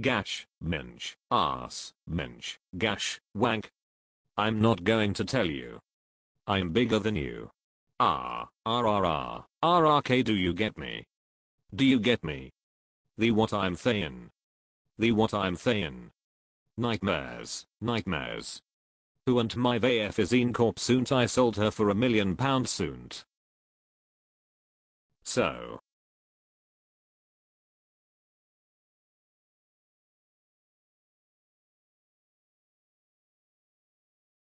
gash, minch, ass, minch, gash, wank. I'm not going to tell you. I'm bigger than you. Ah, r r r r r k. do you get me? Do you get me? The what I'm saying. The what I'm saying. Nightmares, nightmares. Who and my VF is in corpse soon I sold her for a million pound soon. So,